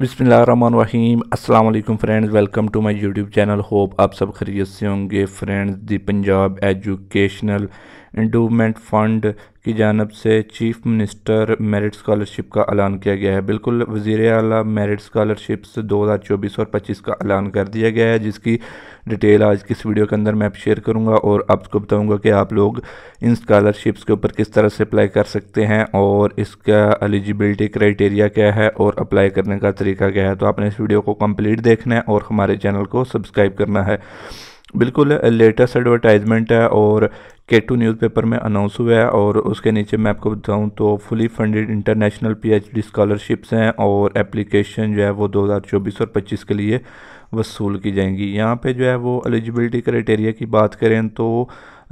बिसमीम अल्लाम friends welcome to my YouTube channel hope आप सब खरीद से होंगे friends the Punjab educational endowment fund की जानब से चीफ मिनिस्टर मेरिट स्कॉलरशिप का ऐलान किया गया है बिल्कुल वज़ी अला मेरिट स्कॉलरशिप्स चौबीस और पच्चीस का ऐलान कर दिया गया है जिसकी डिटेल आज की इस वीडियो के अंदर मैं आप शेयर करूँगा और आपको बताऊँगा कि आप लोग इन स्कॉलरशिप्स के ऊपर किस तरह से अप्लाई कर सकते हैं और इसका एलिजिबिलिटी क्राइटेरिया क्या है और अप्लाई करने का तरीका क्या है तो आपने इस वीडियो को कम्प्लीट देखना है और हमारे चैनल को सब्सक्राइब करना है बिल्कुल लेटेस्ट एडवर्टाइजमेंट है और के टू न्यूज़पेपर में अनाउंस हुआ है और उसके नीचे मैं आपको बताऊं तो fully funded international PhD scholarships हैं और एप्लीकेशन जो है वो 2024 और 25 के लिए वसूल की जाएंगी यहाँ पे जो है वो एलिजिबिलिटी क्राइटेरिया की बात करें तो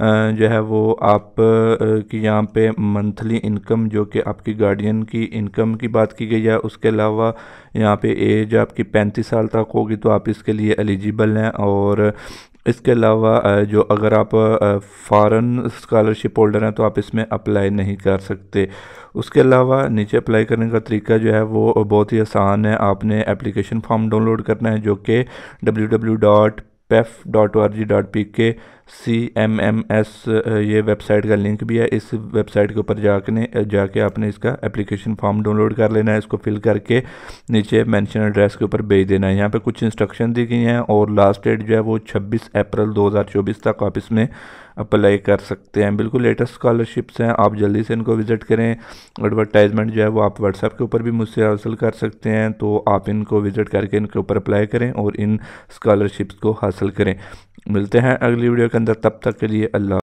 जो है वो आप की यहाँ पे मंथली इनकम जो कि आपकी गार्डियन की इनकम की बात की गई है उसके अलावा यहाँ पे एज आपकी पैंतीस साल तक होगी तो आप इसके लिए एलिजिबल हैं और इसके अलावा जो अगर आप फॉरेन स्कॉलरशिप होल्डर हैं तो आप इसमें अप्लाई नहीं कर सकते उसके अलावा नीचे अप्लाई करने का तरीका जो है वो बहुत ही आसान है आपने एप्लीकेशन फॉर्म डाउनलोड करना है जो कि W W dot PEEF dot O R G dot P K C M M S ये वेबसाइट का लिंक भी है इस वेबसाइट के ऊपर जाकर जाके आपने इसका एप्लीकेशन फॉर्म डाउनलोड कर लेना है इसको फिल करके नीचे मेंशन एड्रेस के ऊपर भेज देना है यहाँ पे कुछ इंस्ट्रक्शन दी गई हैं और लास्ट डेट जो है वो 26 अप्रैल 2024 तक आप इसमें अप्लाई कर सकते हैं बिल्कुल लेटेस्ट स्कॉलरशिप्स हैं आप जल्दी से इनको विज़िट करें एडवर्टाइजमेंट जो है वो आप व्हाट्सएप के ऊपर भी मुझसे हासिल कर सकते हैं तो आप इनको विज़िट करके इनके ऊपर अप्लाई करें और इन स्कॉलरशिप्स को हासिल करें मिलते हैं अगली वीडियो के अंदर तब तक के लिए अल्लाह